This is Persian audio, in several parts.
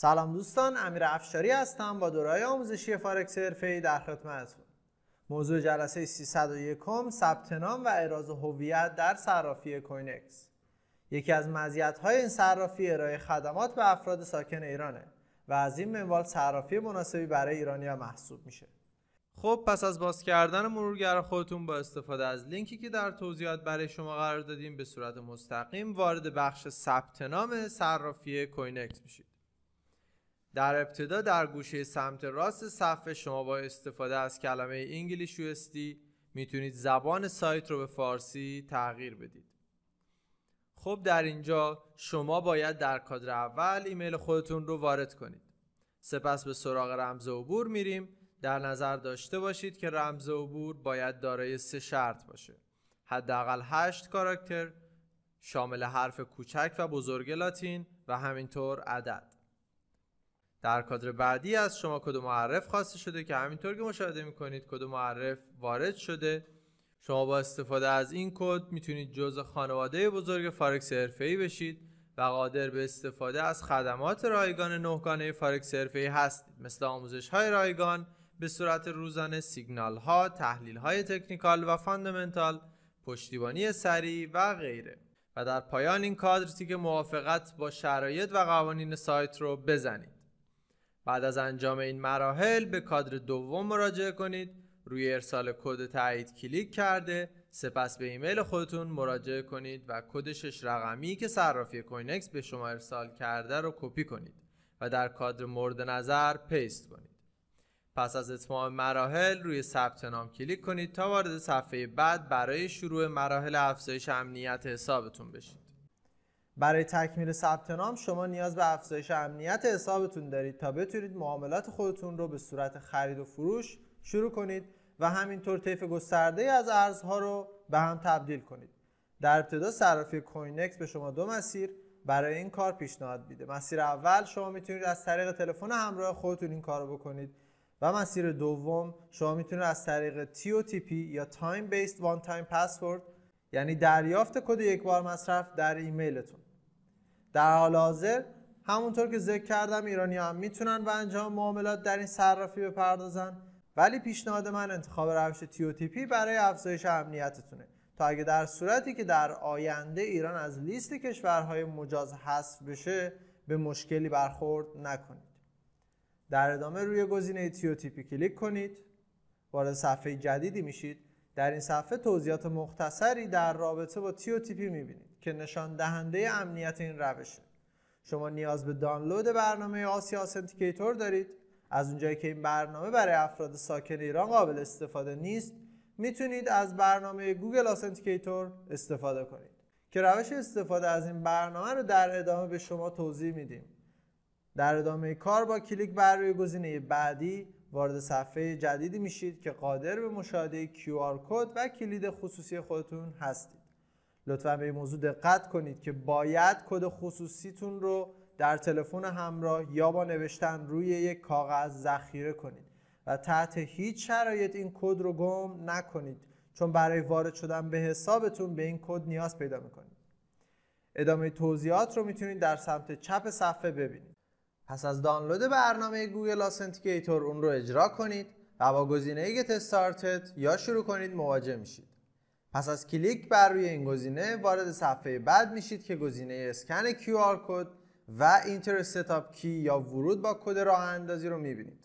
سلام دوستان امیر افشاری هستم با دورای آموزشی فارکس حرفه‌ای در خدمتتون موضوع جلسه 301 ثبت نام و اعراض هویت در صرافی کوینکس یکی از مزیت‌های این صرافی ارائه خدمات به افراد ساکن ایرانه و از این منوال صرافی مناسبی برای ها محسوب میشه خب پس از باز کردن مرورگر خودتون با استفاده از لینکی که در توضیحات برای شما قرار دادیم به صورت مستقیم وارد بخش ثبت نام صرافی کوینکس میشید در ابتدا در گوشه سمت راست صفحه شما با استفاده از کلمه انگلیش USD میتونید زبان سایت رو به فارسی تغییر بدید خب در اینجا شما باید در کادر اول ایمیل خودتون رو وارد کنید سپس به سراغ رمز عبور میریم در نظر داشته باشید که رمز عبور باید دارای سه شرط باشه حداقل 8 کاراکتر شامل حرف کوچک و بزرگ لاتین و همینطور عدد در کادر بعدی از شما کد معرف خواسته شده که همینطور که مشاهده میکنید کد معرف وارد شده شما با استفاده از این کد میتونید جزء خانواده بزرگ فارکس ای بشید و قادر به استفاده از خدمات رایگان نهگانه فارکس ای هستید مثل آموزش های رایگان به صورت روزانه سیگنال ها، تحلیل های تکنیکال و فاندامنتال، پشتیبانی سریع و غیره. و در پایان این کادر که موافقت با شرایط و قوانین سایت رو بزنید. بعد از انجام این مراحل به کادر دوم مراجعه کنید روی ارسال کد تایید کلیک کرده سپس به ایمیل خودتون مراجعه کنید و کد شش رقمی که صرافی کوینکس به شما ارسال کرده رو کپی کنید و در کادر مورد نظر پیست کنید پس از اتمام مراحل روی ثبت نام کلیک کنید تا وارد صفحه بعد برای شروع مراحل افزایش امنیت حسابتون بشید برای تکمیل ثبت نام شما نیاز به افزایش امنیت حسابتون دارید تا بتونید معاملات خودتون رو به صورت خرید و فروش شروع کنید و همینطور طیف گسترده از ارزها رو به هم تبدیل کنید. در ابتدا صرافی کوینکس به شما دو مسیر برای این کار پیشنهاد میده. مسیر اول شما میتونید از طریق تلفن همراه خودتون این کار رو بکنید و مسیر دوم شما میتونید از طریق TOTP یا تایم Based One Time Password یعنی دریافت کد یک بار مصرف در ایمیلتون در حال حاضر همونطور که ذکر کردم ایرانی هم میتونن به انجام معاملات در این صرافی بپردازن ولی پیشنهاد من انتخاب روش پی برای افزایش امنیتتونه تا اگه در صورتی که در آینده ایران از لیست کشورهای مجاز حذف بشه به مشکلی برخورد نکنید در ادامه روی گزینه پی کلیک کنید وارد صفحه جدیدی میشید در این صفحه توضیحات مختصری در رابطه با پی میبینید که نشان دهنده امنیت این روشه شما نیاز به دانلود برنامه آسیا آسنتیکیتور دارید از اونجایی که این برنامه برای افراد ساکن ایران قابل استفاده نیست میتونید از برنامه گوگل آسنتیکیتور استفاده کنید که روش استفاده از این برنامه رو در ادامه به شما توضیح میدیم در ادامه کار با کلیک بر روی گزینه بعدی وارد صفحه جدیدی میشید که قادر به مشاهده QR کد و کلید خصوصی خودتون هستید لطفا به این موضوع دقت کنید که باید کد خصوصیتون رو در تلفن همراه یا با نوشتن روی یک کاغذ ذخیره کنید و تحت هیچ شرایط این کد رو گم نکنید چون برای وارد شدن به حسابتون به این کد نیاز پیدا میکنید ادامه توضیحات رو میتونید در سمت چپ صفحه ببینید پس از دانلود برنامه گوگل آسنتیکیتور اون رو اجرا کنید و با گزینه گت یا شروع کنید مواجه میشید پس از کلیک بر روی این گزینه وارد صفحه بعد میشید که گزینه اسکن QR کد و اینتر ستاپ کی یا ورود با کد راه اندازی رو میبینید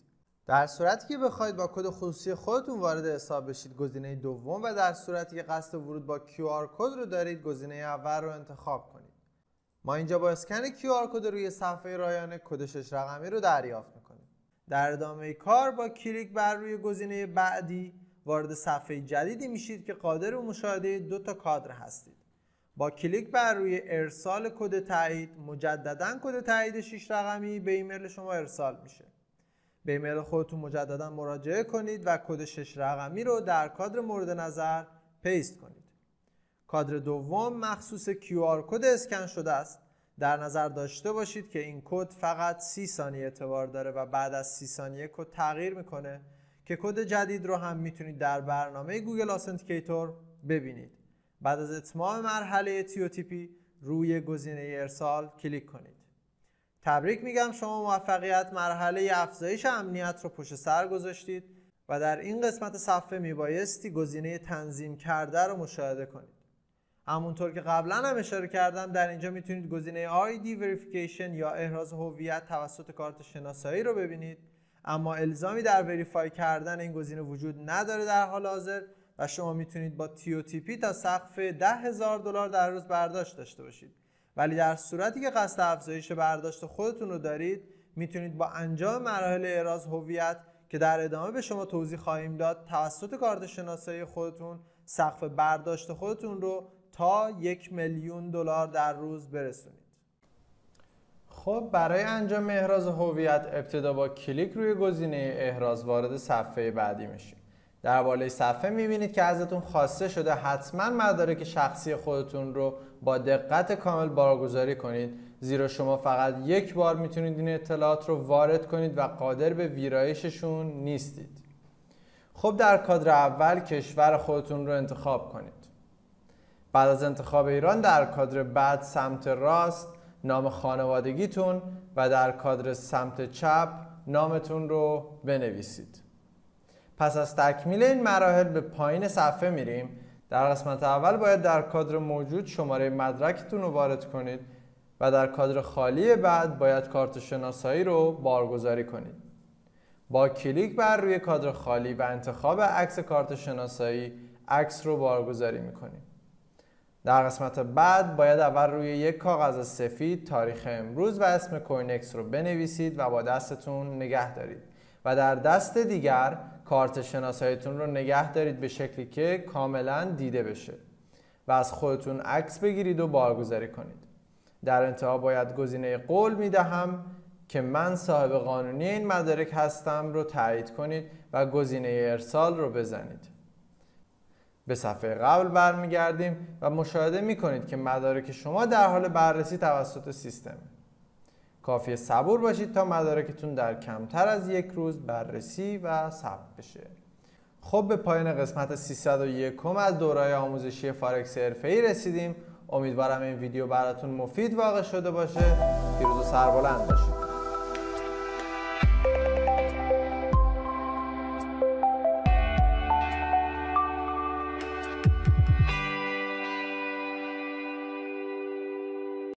در صورتی که بخواید با کد خصوصی خودتون وارد حساب بشید گزینه دوم و در صورتی که قصد ورود با QR کد رو دارید گزینه اول رو انتخاب کنید ما اینجا با اسکن QR کد روی صفحه رایانه کد شش رقمی رو دریافت میکنیم در ادامه کار با کلیک بر روی گزینه بعدی وارد صفحه جدیدی میشید که قادر به مشاهده دو تا کادر هستید با کلیک بر روی ارسال کد تایید مجددا کد تایید شش رقمی به ایمیل شما ارسال میشه به ایمیل خودتون مجددا مراجعه کنید و کد شش رقمی رو در کادر مورد نظر پیست کنید کادر دوم مخصوص QR کد اسکن شده است در نظر داشته باشید که این کد فقط 30 ثانیه اعتبار داره و بعد از 30 ثانیه کد تغییر میکنه که کد جدید رو هم میتونید در برنامه گوگل آسنتیکیتور ببینید بعد از اتمام مرحله TOTP روی گزینه ارسال کلیک کنید تبریک میگم شما موفقیت مرحله افزایش امنیت رو پشت سر گذاشتید و در این قسمت صفحه میبایستی گزینه تنظیم کرده رو مشاهده کنید همونطور که قبلا هم اشاره کردم در اینجا میتونید گزینه ID Verification یا احراز هویت توسط کارت شناسایی رو ببینید اما الزامی در وریفای کردن این گزینه وجود نداره در حال حاضر و شما میتونید با پی تا سقف 10000 دلار در روز برداشت داشته باشید ولی در صورتی که قصد افزایش برداشت خودتون رو دارید میتونید با انجام مراحل اعراض هویت که در ادامه به شما توضیح خواهیم داد توسط کارت شناسایی خودتون سقف برداشت خودتون رو تا یک میلیون دلار در روز برسونید خب برای انجام احراز هویت ابتدا با کلیک روی گزینه احراز وارد صفحه بعدی میشید در بالای صفحه میبینید که ازتون خواسته شده حتما مدارک شخصی خودتون رو با دقت کامل بارگذاری کنید زیرا شما فقط یک بار میتونید این اطلاعات رو وارد کنید و قادر به ویرایششون نیستید خب در کادر اول کشور خودتون رو انتخاب کنید بعد از انتخاب ایران در کادر بعد سمت راست نام خانوادگیتون و در کادر سمت چپ نامتون رو بنویسید پس از تکمیل این مراحل به پایین صفحه میریم در قسمت اول باید در کادر موجود شماره مدرکتون رو وارد کنید و در کادر خالی بعد باید کارت شناسایی رو بارگذاری کنید با کلیک بر روی کادر خالی و انتخاب عکس کارت شناسایی عکس رو بارگذاری میکنید در قسمت بعد باید اول روی یک کاغذ سفید تاریخ امروز و اسم کوینکس رو بنویسید و با دستتون نگه دارید و در دست دیگر کارت شناساییتون رو نگه دارید به شکلی که کاملا دیده بشه و از خودتون عکس بگیرید و بارگذاری کنید در انتها باید گزینه قول میدهم که من صاحب قانونی این مدارک هستم رو تایید کنید و گزینه ارسال رو بزنید به صفحه قبل برمیگردیم و مشاهده میکنید که مدارک شما در حال بررسی توسط سیستم کافی صبور باشید تا مدارکتون در کمتر از یک روز بررسی و ثبت بشه خب به پایان قسمت 301 از دوره آموزشی فارکس ای رسیدیم امیدوارم این ویدیو براتون مفید واقع شده باشه پیروز و سربلند باشید